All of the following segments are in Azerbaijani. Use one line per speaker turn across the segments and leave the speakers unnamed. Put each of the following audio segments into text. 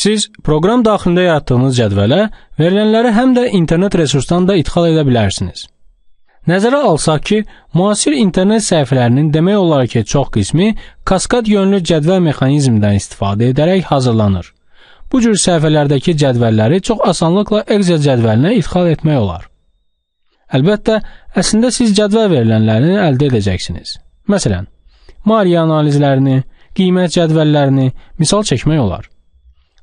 Siz proqram daxilində yaratdığınız cədvələ verilənləri həm də internet resursdan da idxal edə bilərsiniz. Nəzərə alsaq ki, müasir internet səhifələrinin demək olar ki, çox qismi kaskad yönlü cədvəl mexanizmindən istifadə edərək hazırlanır. Bu cür səhifələrdəki cədvəlləri çox asanlıqla Excel cədvəlinə idxal etmək olar. Əlbəttə, əslində siz cədvəl verilənlərini əldə edəcəksiniz. Məsələn, maliyyə analizlərini, qiymət cədvəllərini misal çəkmək olar.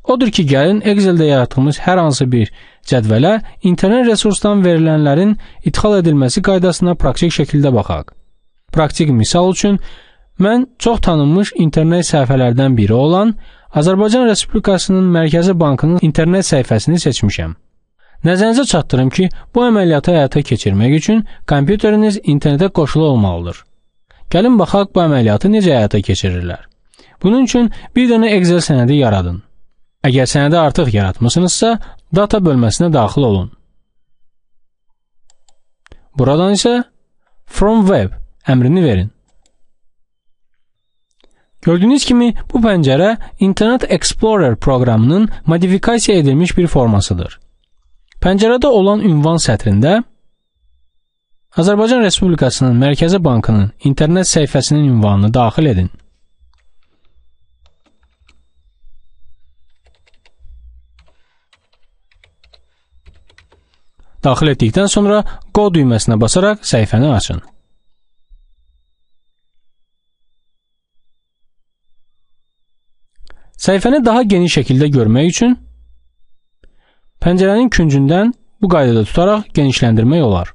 Odur ki, gəlin Excel-də yaratılmış hər hansı bir cədvələ internet resursdan verilənlərin idxal edilməsi qaydasına praktik şəkildə baxaq. Praktik misal üçün mən çox tanınmış internet səhifələrdən biri olan Azərbaycan Respublikasının Mərkəzi Bankının internet səhifəsini seçmişəm. Nəzərinizə çatdırım ki, bu əməliyyatı həyata keçirmək üçün kompüteriniz internetə qoşulu olmalıdır. Gəlin baxaq bu əməliyyatı necə həyata keçirirlər. Bunun üçün bir dənə Excel sənədi yaradın. Əgər sənədi artıq yaratmısınızsa, data bölməsinə daxil olun. Buradan isə from web əmrini verin. Gördüyünüz kimi bu pəncərə Internet Explorer proqramının modifikasiya edilmiş bir formasıdır. Pəncərədə olan ünvan sətrində Azərbaycan Respublikasının Mərkəzi Bankının internet səhifəsinin ünvanını daxil edin. Daxil etdikdən sonra Go düyməsinə basaraq səhifəni açın. Səhifəni daha geniş şəkildə görmək üçün pəncərənin küncündən bu qaydada tutaraq genişləndirmək olar.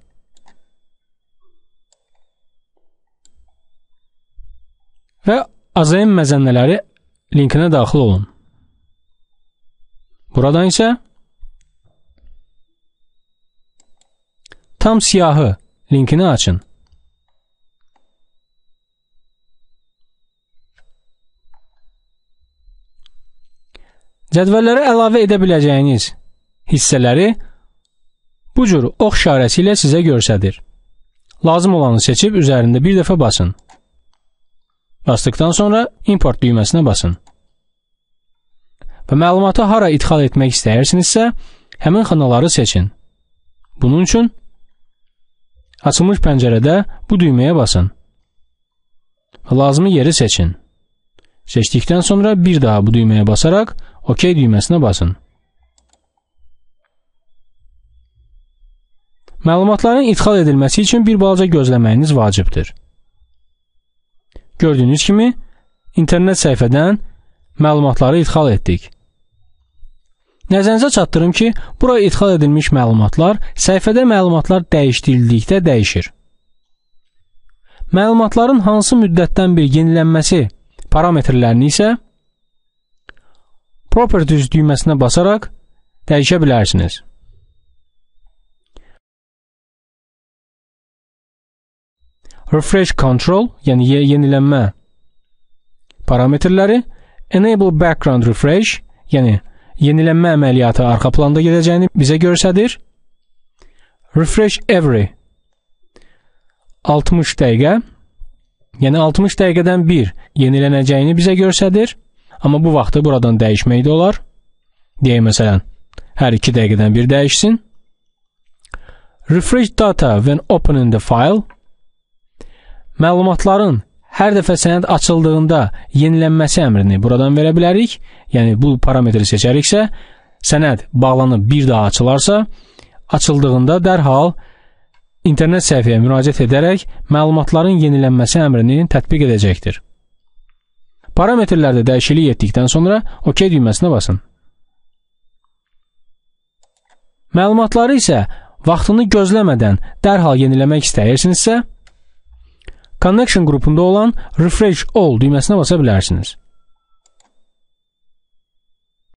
Və AZM məzənnələri linkinə daxil olun. Buradan isə Tam siyahı linkini açın. Cədvəllərə əlavə edə biləcəyiniz hissələri bu cür ox işarəsi ilə sizə göstərir. Lazım olanı seçib üzərində bir dəfə basın. Basdıqdan sonra import düyməsinə basın. Və məlumatı hara idxal etmək istəyirsinizsə, həmin xanaları seçin. Bunun üçün Açılmış pəncərədə bu düyməyə basın. Lazımi yeri seçin. Seçdikdən sonra bir daha bu düyməyə basaraq OK düyməsinə basın. Məlumatların idxal edilməsi üçün bir balaca gözləməyiniz vacibdir. Gördüyünüz kimi, internet səhifədən məlumatları idxal etdik. Nəzərinizə çatdırım ki, bura idxal edilmiş məlumatlar səhifədə məlumatlar dəyişdirildikdə dəyişir. Məlumatların hansı müddətdən bir yenilənməsi parametrlərini isə Properties düyməsinə basaraq dəyişə bilərsiniz. Refresh Control, yəni yenilənmə parametrləri Enable Background Refresh, yəni yenilənmə əməliyyatı arxa planda gedəcəyini bizə göstərir. Refresh every 60 dəqiqə, yəni 60 dəqiqədən bir yenilənəcəyini bizə göstərir. Amma bu vaxtı buradan dəyişmək də olar. Deyək məsələn, hər 2 dəqiqədən bir dəyişsin. Refresh data when opening the file məlumatların hər dəfə sənəd açıldığında yenilənməsi əmrini buradan verə bilərik. Yəni bu parametri seçəriksə, sənəd bağlanıb bir daha açılarsa, açıldığında dərhal internet səhifəyə müraciət edərək məlumatların yenilənməsi əmrini tətbiq edəcəkdir. Parametrlərdə dəyişiklik etdikdən sonra OK düyməsinə basın. Məlumatları isə vaxtını gözləmədən dərhal yeniləmək istəyirsinizsə, Connection qrupunda olan Refresh All düyməsinə basa bilərsiniz.